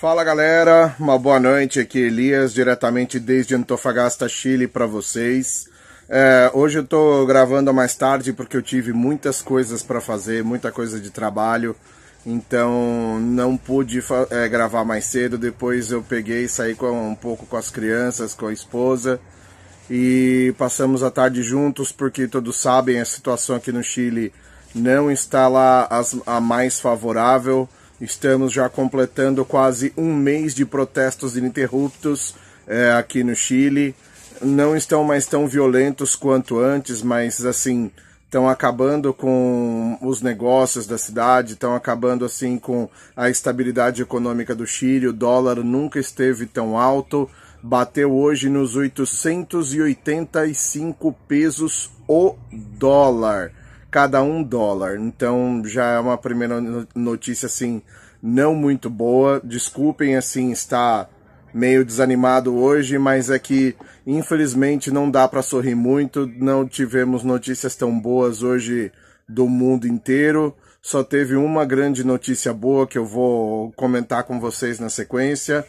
Fala galera, uma boa noite aqui Elias, diretamente desde Antofagasta, Chile para vocês. É, hoje eu estou gravando mais tarde porque eu tive muitas coisas para fazer, muita coisa de trabalho, então não pude é, gravar mais cedo. Depois eu peguei, e saí com, um pouco com as crianças, com a esposa e passamos a tarde juntos porque todos sabem a situação aqui no Chile não está lá as, a mais favorável. Estamos já completando quase um mês de protestos ininterruptos é, aqui no Chile. Não estão mais tão violentos quanto antes, mas assim estão acabando com os negócios da cidade, estão acabando assim com a estabilidade econômica do Chile. O dólar nunca esteve tão alto, bateu hoje nos 885 pesos o dólar cada um dólar. Então já é uma primeira notícia assim não muito boa. Desculpem assim estar meio desanimado hoje, mas é que infelizmente não dá para sorrir muito. Não tivemos notícias tão boas hoje do mundo inteiro. Só teve uma grande notícia boa que eu vou comentar com vocês na sequência.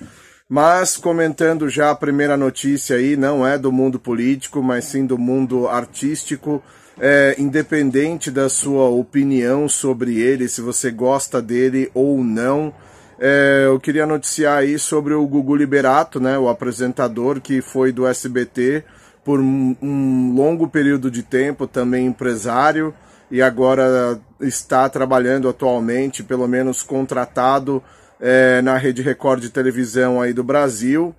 Mas comentando já a primeira notícia aí, não é do mundo político, mas sim do mundo artístico é, independente da sua opinião sobre ele, se você gosta dele ou não. É, eu queria noticiar aí sobre o Gugu Liberato, né, o apresentador que foi do SBT por um, um longo período de tempo, também empresário, e agora está trabalhando atualmente, pelo menos contratado é, na Rede Record de televisão aí do Brasil.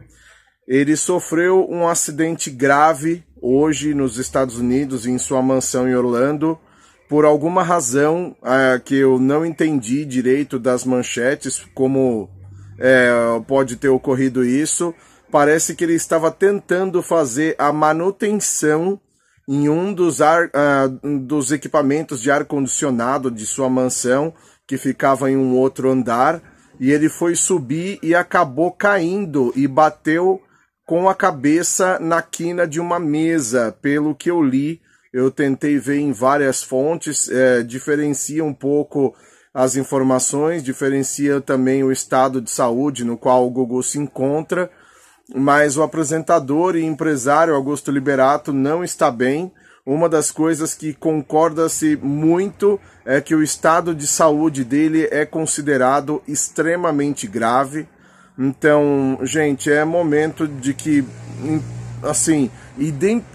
Ele sofreu um acidente grave hoje nos Estados Unidos, em sua mansão em Orlando, por alguma razão é, que eu não entendi direito das manchetes, como é, pode ter ocorrido isso, parece que ele estava tentando fazer a manutenção em um dos, ar, uh, dos equipamentos de ar-condicionado de sua mansão, que ficava em um outro andar, e ele foi subir e acabou caindo e bateu com a cabeça na quina de uma mesa, pelo que eu li. Eu tentei ver em várias fontes, é, diferencia um pouco as informações, diferencia também o estado de saúde no qual o Gugu se encontra, mas o apresentador e empresário Augusto Liberato não está bem. Uma das coisas que concorda-se muito é que o estado de saúde dele é considerado extremamente grave. Então, gente, é momento de que, assim,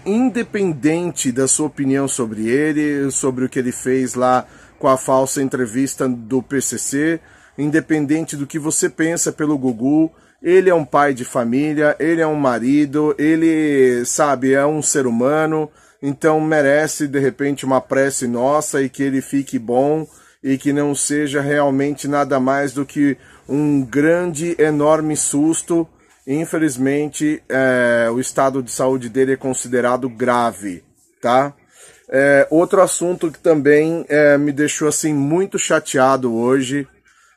independente da sua opinião sobre ele, sobre o que ele fez lá com a falsa entrevista do PCC, independente do que você pensa pelo Gugu, ele é um pai de família, ele é um marido, ele, sabe, é um ser humano, então merece de repente uma prece nossa e que ele fique bom e que não seja realmente nada mais do que um grande, enorme susto. Infelizmente, é, o estado de saúde dele é considerado grave, tá? É, outro assunto que também é, me deixou assim muito chateado hoje,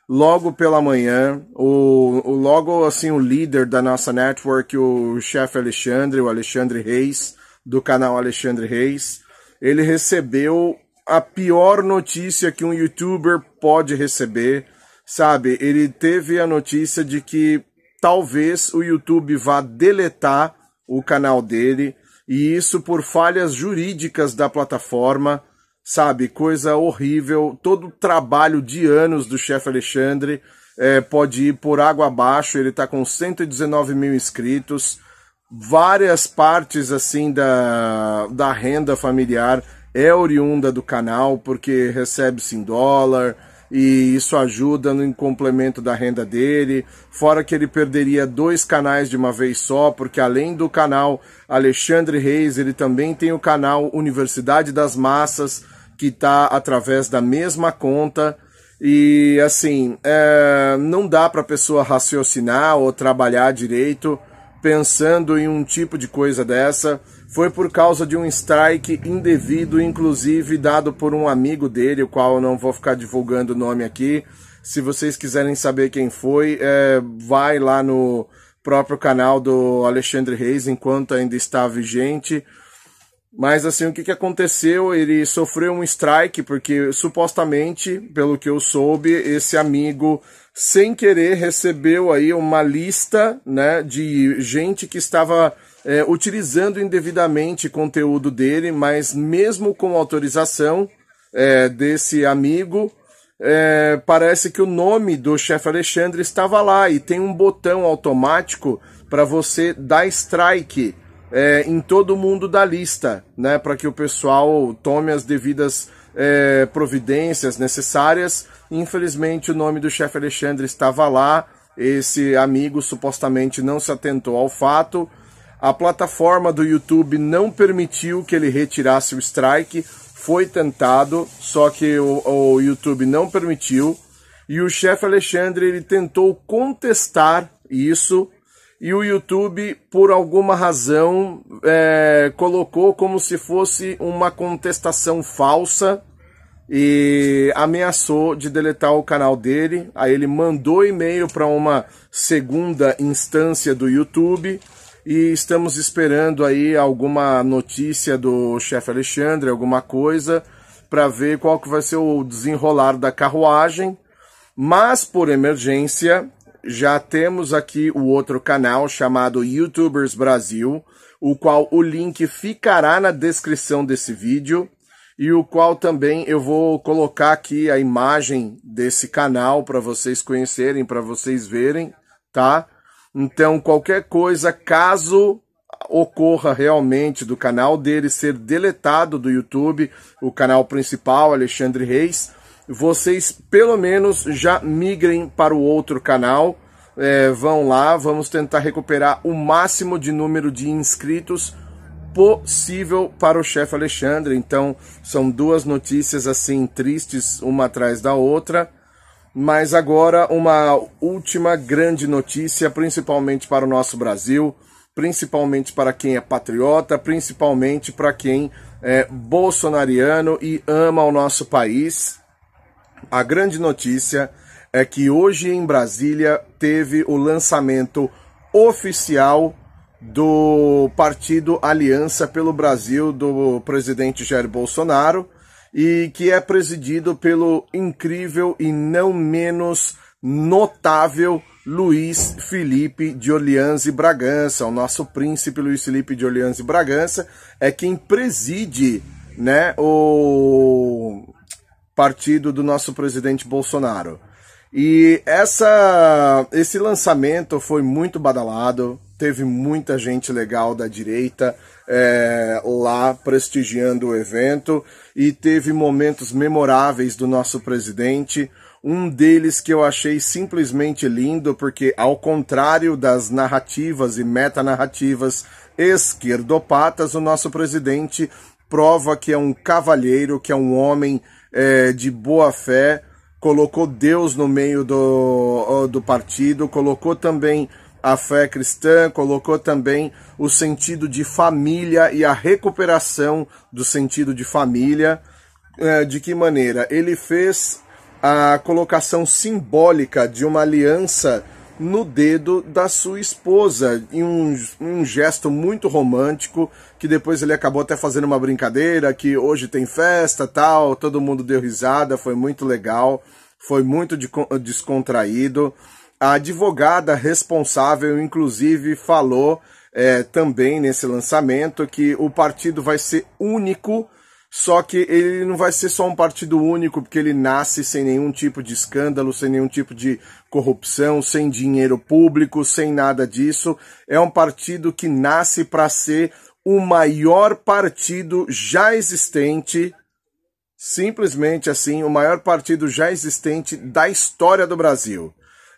logo pela manhã, o, o, logo assim o líder da nossa network, o chefe Alexandre, o Alexandre Reis, do canal Alexandre Reis, ele recebeu a pior notícia que um youtuber pode receber, sabe? Ele teve a notícia de que talvez o YouTube vá deletar o canal dele, e isso por falhas jurídicas da plataforma, sabe? Coisa horrível. Todo o trabalho de anos do chefe Alexandre é, pode ir por água abaixo. Ele está com 119 mil inscritos, várias partes assim da, da renda familiar é oriunda do canal porque recebe-se em dólar e isso ajuda no complemento da renda dele. Fora que ele perderia dois canais de uma vez só, porque além do canal Alexandre Reis, ele também tem o canal Universidade das Massas, que está através da mesma conta. E assim, é, não dá para a pessoa raciocinar ou trabalhar direito pensando em um tipo de coisa dessa foi por causa de um strike indevido, inclusive dado por um amigo dele, o qual eu não vou ficar divulgando o nome aqui. Se vocês quiserem saber quem foi, é, vai lá no próprio canal do Alexandre Reis enquanto ainda está vigente. Mas assim, o que, que aconteceu? Ele sofreu um strike, porque supostamente, pelo que eu soube, esse amigo, sem querer, recebeu aí uma lista né, de gente que estava é, utilizando indevidamente conteúdo dele, mas mesmo com autorização é, desse amigo, é, parece que o nome do chefe Alexandre estava lá e tem um botão automático para você dar strike é, em todo mundo da lista, né, para que o pessoal tome as devidas é, providências necessárias. Infelizmente, o nome do chefe Alexandre estava lá, esse amigo supostamente não se atentou ao fato. A plataforma do YouTube não permitiu que ele retirasse o strike, foi tentado, só que o, o YouTube não permitiu. E o chefe Alexandre ele tentou contestar isso, e o YouTube, por alguma razão, é, colocou como se fosse uma contestação falsa e ameaçou de deletar o canal dele. Aí ele mandou e-mail para uma segunda instância do YouTube e estamos esperando aí alguma notícia do chefe Alexandre, alguma coisa, para ver qual que vai ser o desenrolar da carruagem. Mas por emergência, já temos aqui o outro canal chamado YouTubers Brasil, o qual o link ficará na descrição desse vídeo e o qual também eu vou colocar aqui a imagem desse canal para vocês conhecerem, para vocês verem, tá? Então, qualquer coisa, caso ocorra realmente do canal dele ser deletado do YouTube, o canal principal, Alexandre Reis, vocês pelo menos já migrem para o outro canal. É, vão lá, vamos tentar recuperar o máximo de número de inscritos possível para o chefe Alexandre. Então, são duas notícias assim tristes, uma atrás da outra. Mas agora, uma última grande notícia, principalmente para o nosso Brasil, principalmente para quem é patriota, principalmente para quem é bolsonariano e ama o nosso país. A grande notícia é que hoje em Brasília teve o lançamento oficial do partido Aliança pelo Brasil do presidente Jair Bolsonaro e que é presidido pelo incrível e não menos notável Luiz Felipe de Orleans e Bragança. O nosso príncipe Luiz Felipe de Orleans e Bragança é quem preside né, o partido do nosso presidente Bolsonaro. E essa, esse lançamento foi muito badalado, teve muita gente legal da direita é, lá prestigiando o evento e teve momentos memoráveis do nosso presidente. Um deles que eu achei simplesmente lindo, porque, ao contrário das narrativas e metanarrativas esquerdopatas, o nosso presidente prova que é um cavalheiro, que é um homem é, de boa fé, colocou Deus no meio do, do partido, colocou também a fé cristã, colocou também o sentido de família e a recuperação do sentido de família. É, de que maneira? Ele fez a colocação simbólica de uma aliança no dedo da sua esposa, em um, um, gesto muito romântico, que depois ele acabou até fazendo uma brincadeira, que hoje tem festa tal, todo mundo deu risada, foi muito legal, foi muito de, descontraído. A advogada responsável, inclusive, falou é, também nesse lançamento que o partido vai ser único só que ele não vai ser só um partido único, porque ele nasce sem nenhum tipo de escândalo, sem nenhum tipo de corrupção, sem dinheiro público, sem nada disso. É um partido que nasce para ser o maior partido já existente, simplesmente assim, o maior partido já existente da história do Brasil.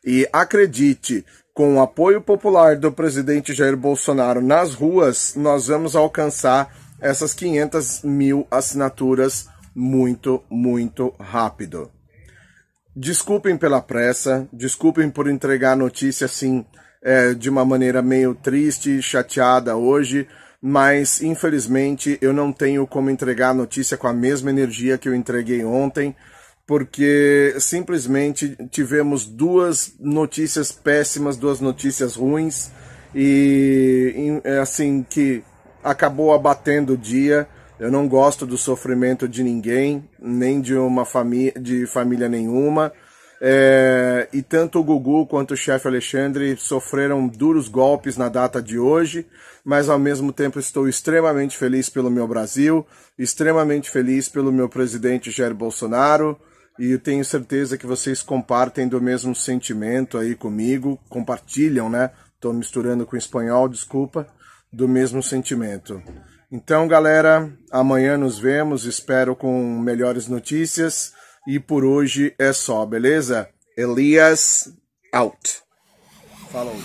E acredite, com o apoio popular do presidente Jair Bolsonaro nas ruas, nós vamos alcançar essas 500 mil assinaturas muito, muito rápido. Desculpem pela pressa, desculpem por entregar a notícia assim é, de uma maneira meio triste, chateada hoje, mas infelizmente eu não tenho como entregar a notícia com a mesma energia que eu entreguei ontem, porque simplesmente tivemos duas notícias péssimas, duas notícias ruins e é, assim que acabou abatendo o dia. Eu não gosto do sofrimento de ninguém, nem de uma família, de família nenhuma. É, e tanto o Gugu quanto o chefe Alexandre sofreram duros golpes na data de hoje, mas ao mesmo tempo estou extremamente feliz pelo meu Brasil, extremamente feliz pelo meu presidente Jair Bolsonaro, e tenho certeza que vocês compartem do mesmo sentimento aí comigo, compartilham, né? Estou misturando com espanhol, desculpa do mesmo sentimento. Então, galera, amanhã nos vemos. Espero com melhores notícias. E por hoje é só, beleza? Elias out. Falou.